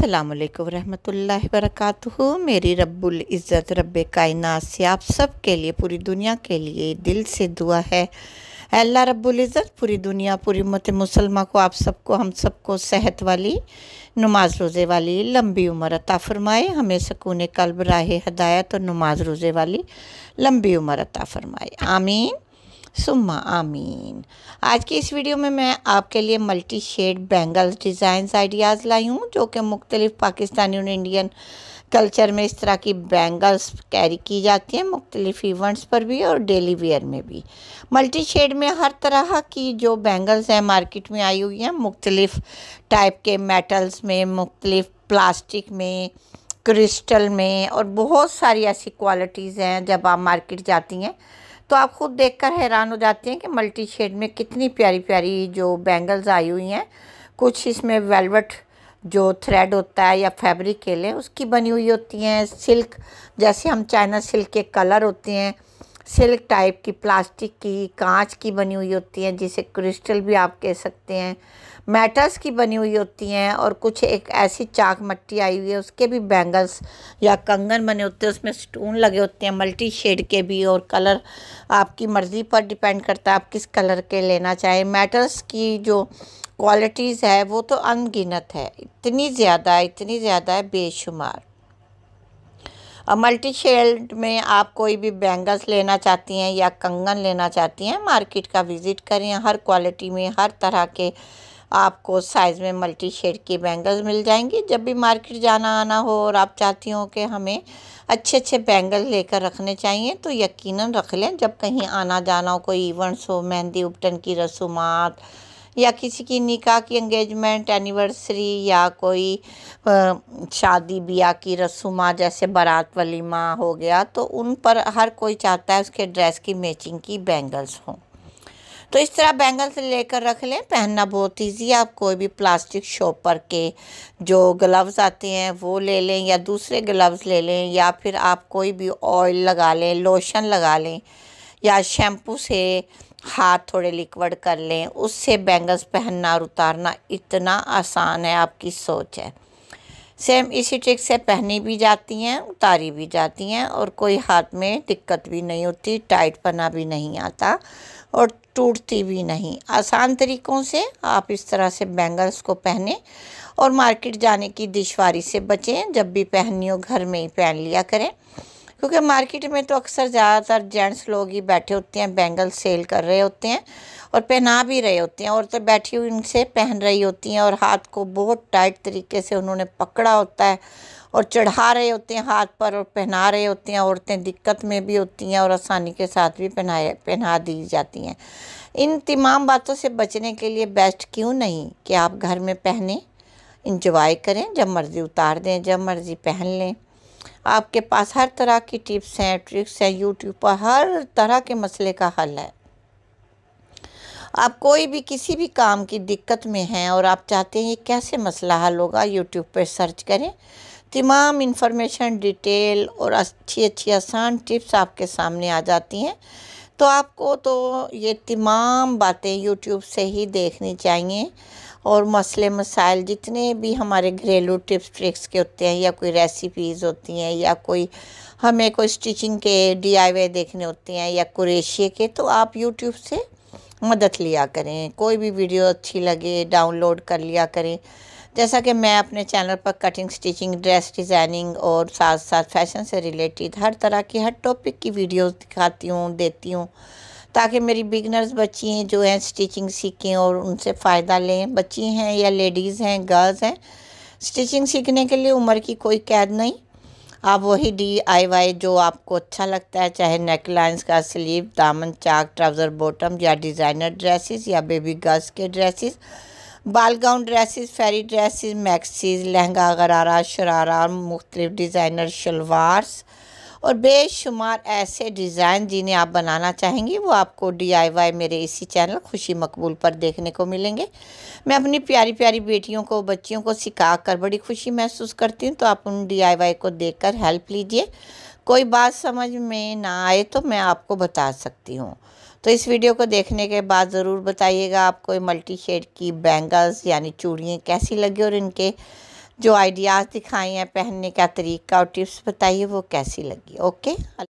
अल्लाम वरहमल वरक मेरी रब्बुल इज़्ज़त रब कायनात से आप सब के लिए पूरी दुनिया के लिए दिल से दुआ है अल्लाह रब्बुल इज़्ज़त पूरी दुनिया पूरी मत मुसलमा को आप सबको हम सबको सेहत वाली नमाज रोज़े वाली लंबी उम्र अता फ़रमाए हमें सकून कल्ब राह हदायत और नमाज रोज़े वाली लंबी उम्र अता फ़रमाए आमीन सुम्मा आमीन आज की इस वीडियो में मैं आपके लिए multi shade bangles design ideas लाई हूँ जो कि मुख्तलिफ़ पाकिस्तानी और इंडियन कल्चर में इस तरह की बैंगल्स कैरी की जाती हैं मुख्तलिफ इवेंट्स पर भी और डेली वेयर में भी मल्टी शेड में हर तरह की जो बैंगल्स हैं मार्केट में आई हुई हैं मुख्तलिफ टाइप के मेटल्स में मुख्तलिफ प्लास्टिक में क्रिस्टल में और बहुत सारी ऐसी क्वालिटीज़ हैं जब आप मार्केट जाती हैं तो आप ख़ुद देखकर हैरान हो जाती हैं कि मल्टी शेड में कितनी प्यारी प्यारी जो बैंगल्स आई हुई हैं कुछ इसमें वेलवेट जो थ्रेड होता है या फैब्रिक के लिए उसकी बनी हुई होती हैं सिल्क जैसे हम चाइना सिल्क के कलर होते हैं सिल्क टाइप की प्लास्टिक की कांच की बनी हुई होती हैं जिसे क्रिस्टल भी आप कह सकते हैं मेटल्स की बनी हुई होती हैं और कुछ एक ऐसी चाक मट्टी आई हुई है उसके भी बैंगल्स या कंगन बने होते हैं उसमें स्टोन लगे होते हैं मल्टी शेड के भी और कलर आपकी मर्ज़ी पर डिपेंड करता है आप किस कलर के लेना चाहें मेटल्स की जो क्वालिटीज़ है वो तो अनगिनत है इतनी ज़्यादा इतनी ज़्यादा है बेशुमार मल्टी शेड में आप कोई भी बैंगल्स लेना चाहती हैं या कंगन लेना चाहती हैं मार्केट का विज़िट करें हर क्वालिटी में हर तरह के आपको साइज़ में मल्टी शेड की बैंगल्स मिल जाएंगी जब भी मार्केट जाना आना हो और आप चाहती हो कि हमें अच्छे अच्छे बैंगल लेकर रखने चाहिए तो यकीनन रख लें जब कहीं आना जाना हो कोई इवेंट्स हो मेहंदी उपटन की रसूमात या किसी की निकाह की इंगेजमेंट एनिवर्सरी या कोई शादी ब्याह की रसूमा जैसे बारात वलीमा हो गया तो उन पर हर कोई चाहता है उसके ड्रेस की मैचिंग की बैंगल्स हों तो इस तरह बैंगल से लेकर रख लें पहनना बहुत ईजी है आप कोई भी प्लास्टिक शॉपर के जो ग्लव्स आते हैं वो ले लें या दूसरे ग्लव्स ले लें या फिर आप कोई भी ऑयल लगा लें लोशन लगा लें या शैम्पू से हाथ थोड़े लिक्विड कर लें उससे बैंगल्स पहनना और उतारना इतना आसान है आपकी सोच है सेम इसी ट्रिक से पहनी भी जाती हैं उतारी भी जाती हैं और कोई हाथ में दिक्कत भी नहीं होती टाइट पना भी नहीं आता और टूटती भी नहीं आसान तरीक़ों से आप इस तरह से बैंगल्स को पहने और मार्केट जाने की दुशारी से बचें जब भी पहननी हो घर में ही पहन लिया करें क्योंकि मार्केट में तो अक्सर ज़्यादातर जेंट्स लोग ही बैठे होते हैं बैंगल सेल कर रहे होते हैं और पहना भी रहे होते हैं औरतें तो बैठी हुई उनसे पहन रही होती हैं और हाथ को बहुत टाइट तरीके से उन्होंने पकड़ा होता है और चढ़ा रहे होते हैं हाथ पर और पहना रहे होते हैं औरतें दिक्कत में भी होती हैं और आसानी के साथ भी पहनाए पहना दी जाती हैं इन तमाम बातों से बचने के लिए बेस्ट क्यों नहीं कि आप घर में पहने इंजॉय करें जब मर्ज़ी उतार दें जब मर्ज़ी पहन लें आपके पास हर तरह की टिप्स हैं ट्रिक्स हैं यूट्यूब पर हर तरह के मसले का हल है आप कोई भी किसी भी काम की दिक्कत में हैं और आप चाहते हैं ये कैसे मसला हल होगा यूट्यूब पर सर्च करें तमाम इन्फॉर्मेशन डिटेल और अच्छी अच्छी आसान टिप्स आपके सामने आ जाती हैं तो आपको तो ये तमाम बातें यूट्यूब से ही देखनी चाहिए और मसले मसाइल जितने भी हमारे घरेलू टिप्स ट्रिक्स के होते हैं या कोई रेसिपीज़ होती हैं या कोई हमें कोई स्टिचिंग के डी देखने होते हैं या कुरेशिए के तो आप यूट्यूब से मदद लिया करें कोई भी वीडियो अच्छी लगे डाउनलोड कर लिया करें जैसा कि मैं अपने चैनल पर कटिंग स्टिचिंग ड्रेस डिज़ाइनिंग और साथ साथ फैशन से रिलेटेड हर तरह की हर टॉपिक की वीडियोस दिखाती हूँ देती हूँ ताकि मेरी बिगनर्स बच्ची हैं जो हैं स्टिचिंग सीखें और उनसे फ़ायदा लें बच्ची हैं या लेडीज़ हैं गर्ल्स हैं स्टिचिंग सीखने के लिए उम्र की कोई कैद नहीं आप वही डी आई वाई जो आपको अच्छा लगता है चाहे नेक का स्लीव दामन चाक ट्राउज़र बॉटम या डिज़ाइनर ड्रेसेस या बेबी गर्ल्स के dresses ball gown dresses fairy dresses maxis lehenga gharara sharara और मुख्तलिफ डिज़ाइनर शलवार्स और बेशुमार ऐसे डिज़ाइन जिन्हें आप बनाना चाहेंगी वो आपको डीआईवाई मेरे इसी चैनल खुशी मकबूल पर देखने को मिलेंगे मैं अपनी प्यारी प्यारी बेटियों को बच्चियों को सिखा कर बड़ी खुशी महसूस करती हूँ तो आप उन डी को देख हेल्प लीजिए कोई बात समझ में ना आए तो मैं आपको बता सकती हूँ तो इस वीडियो को देखने के बाद ज़रूर बताइएगा आपको मल्टी शेड की बैंगल्स यानी चूड़ियाँ कैसी लगी और इनके जो आइडियाज़ दिखाए हैं पहनने का तरीका और टिप्स बताइए वो कैसी लगी ओके